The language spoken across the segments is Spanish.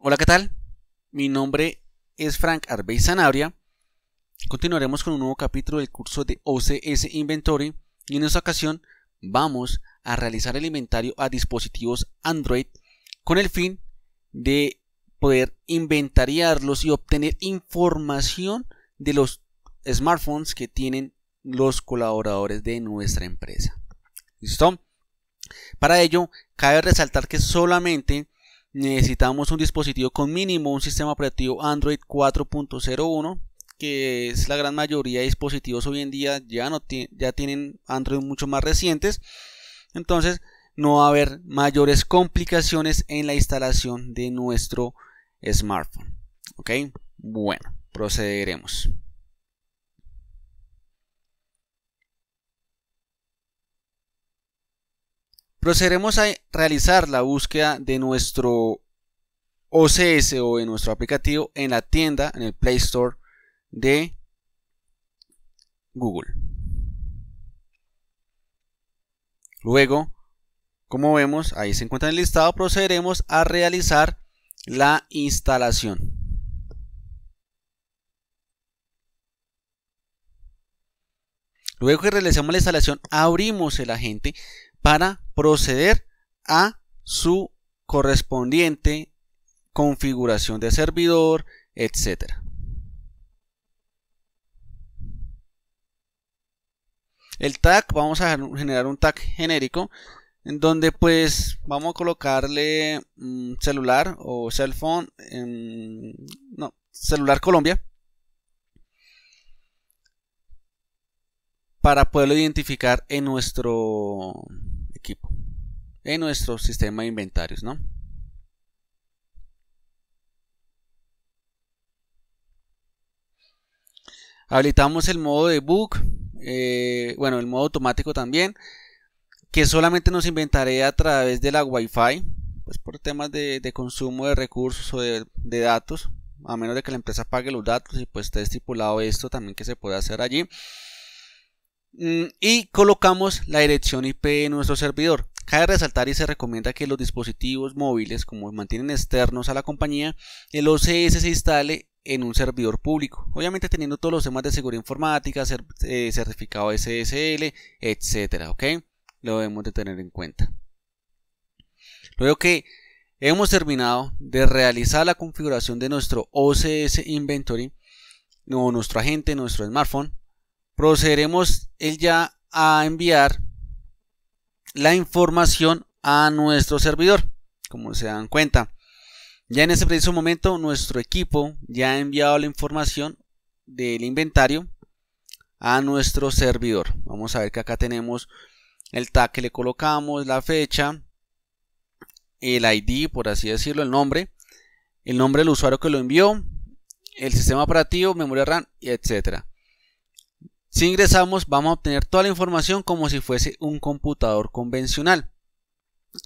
Hola, ¿qué tal? Mi nombre es Frank Arbey Sanabria. Continuaremos con un nuevo capítulo del curso de OCS Inventory y en esta ocasión vamos a realizar el inventario a dispositivos Android con el fin de poder inventariarlos y obtener información de los smartphones que tienen los colaboradores de nuestra empresa. ¿Listo? Para ello, cabe resaltar que solamente necesitamos un dispositivo con mínimo un sistema operativo Android 4.01 que es la gran mayoría de dispositivos hoy en día ya, no ya tienen Android mucho más recientes entonces no va a haber mayores complicaciones en la instalación de nuestro smartphone ok bueno procederemos procederemos a realizar la búsqueda de nuestro OCS o de nuestro aplicativo en la tienda, en el Play Store de Google. Luego, como vemos, ahí se encuentra en el listado, procederemos a realizar la instalación. Luego que realizamos la instalación, abrimos el agente para proceder a su correspondiente configuración de servidor, etcétera. El tag, vamos a generar un tag genérico en donde pues vamos a colocarle mm, celular o cell phone, no, celular Colombia. para poderlo identificar en nuestro equipo, en nuestro sistema de inventarios, ¿no? Habilitamos el modo de book, eh, bueno, el modo automático también, que solamente nos inventaré a través de la Wi-Fi, pues por temas de, consumo de recursos o de, de datos, a menos de que la empresa pague los datos y pues esté estipulado esto también que se puede hacer allí. Mm, y colocamos la dirección IP de nuestro servidor. Cabe resaltar y se recomienda que los dispositivos móviles, como mantienen externos a la compañía, el OCS se instale en un servidor público, obviamente teniendo todos los temas de seguridad informática, eh, certificado SSL, etcétera, ¿ok? Lo debemos de tener en cuenta. Luego que hemos terminado de realizar la configuración de nuestro OCS Inventory, o nuestro agente, nuestro smartphone, procederemos él ya a enviar la información a nuestro servidor, como se dan cuenta. Ya en ese preciso momento nuestro equipo ya ha enviado la información del inventario a nuestro servidor. Vamos a ver que acá tenemos el tag que le colocamos, la fecha, el ID, por así decirlo, el nombre, el nombre del usuario que lo envió, el sistema operativo, memoria RAM, etcétera. Si ingresamos vamos a obtener toda la información como si fuese un computador convencional.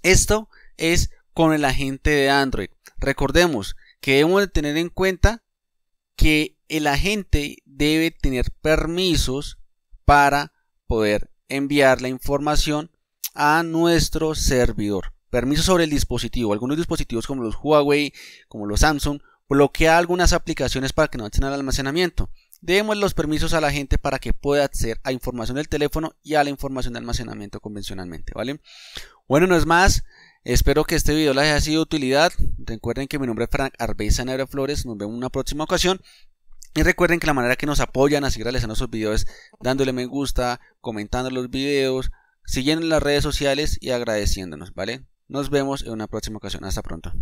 Esto es con el agente de Android. Recordemos que debemos tener en cuenta que el agente debe tener permisos para poder enviar la información a nuestro servidor. Permisos sobre el dispositivo. Algunos dispositivos como los Huawei, como los Samsung, bloquea algunas aplicaciones para que no estén al almacenamiento demos los permisos a la gente para que pueda acceder a información del teléfono y a la información de almacenamiento convencionalmente, ¿vale? Bueno, no es más. Espero que este video les haya sido de utilidad. Recuerden que mi nombre es Frank Arbeza Nebra Flores. Nos vemos en una próxima ocasión. Y recuerden que la manera que nos apoyan a seguir realizando sus videos es dándole me gusta, comentando los videos, siguiendo en las redes sociales y agradeciéndonos, ¿vale? Nos vemos en una próxima ocasión. Hasta pronto.